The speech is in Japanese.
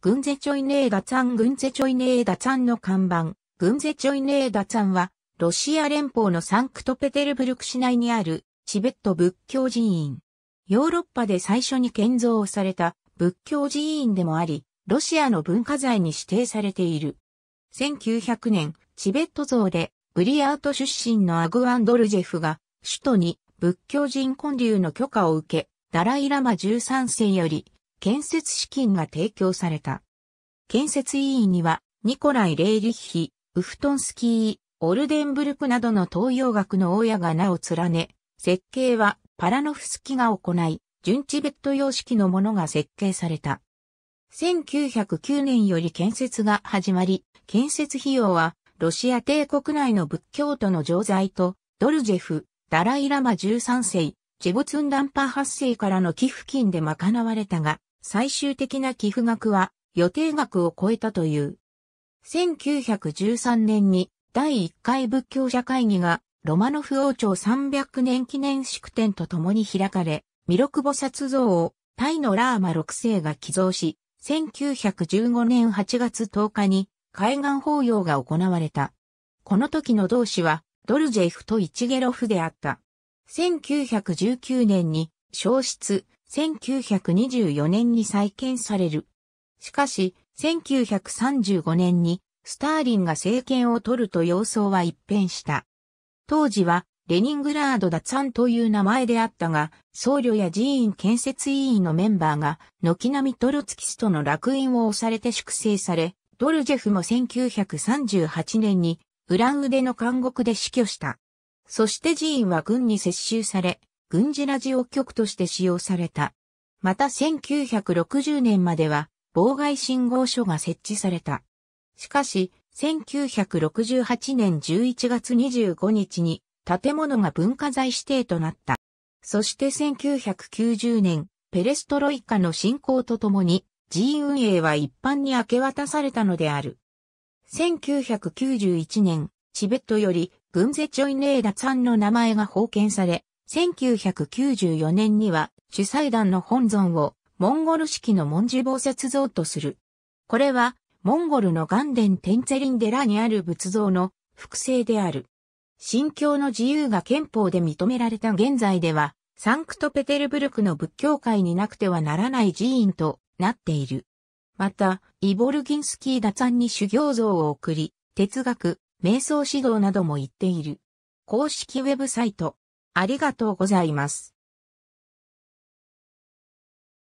ゼチョイネーダツァン、グンゼチョイネーダツァンの看板、ンゼチョイネーダツァンは、ロシア連邦のサンクトペテルブルク市内にあるチベット仏教寺院。ヨーロッパで最初に建造された仏教寺院でもあり、ロシアの文化財に指定されている。1900年、チベット像でブリアート出身のアグアンドルジェフが首都に仏教人混流の許可を受け、ダライラマ13世より建設資金が提供された。建設委員には、ニコライ・レイリッヒ、ウフトンスキー、オルデンブルクなどの東洋学の親が名を連ね、設計はパラノフスキが行い、純チベット様式のものが設計された。1909年より建設が始まり、建設費用はロシア帝国内の仏教徒の常在と、ドルジェフ、ダライラマ13世、チェブツンダンパ8世からの寄付金で賄われたが、最終的な寄付額は予定額を超えたという。1913年に第1回仏教者会議がロマノフ王朝300年記念式典とともに開かれ、弥勒菩薩像をタイのラーマ6世が寄贈し、1915年8月10日に海岸法要が行われた。この時の同志はドルジェフとイチゲロフであった。1919年に消失、1924年に再建される。しかし、1935年にスターリンが政権を取ると様相は一変した。当時はレニングラードァンという名前であったが、僧侶や寺院建設委員のメンバーが、軒並みトロツキストの落印を押されて粛清され、ドルジェフも1938年に、ウラン腕の監獄で死去した。そして寺院は軍に接収され、軍事ラジオ局として使用された。また1960年までは妨害信号所が設置された。しかし、1968年11月25日に建物が文化財指定となった。そして1990年、ペレストロイカの進行とともに、G 運営は一般に明け渡されたのである。1991年、チベットより軍勢チョイネーダツァの名前が封建され、1994年には主祭壇の本尊をモンゴル式の文字防雪像とする。これはモンゴルのガンデン・テンツェリン寺にある仏像の複製である。信教の自由が憲法で認められた現在では、サンクトペテルブルクの仏教界になくてはならない寺院となっている。また、イボルギンスキー・ダツァンに修行像を送り、哲学、瞑想指導なども言っている。公式ウェブサイトありがとうございます。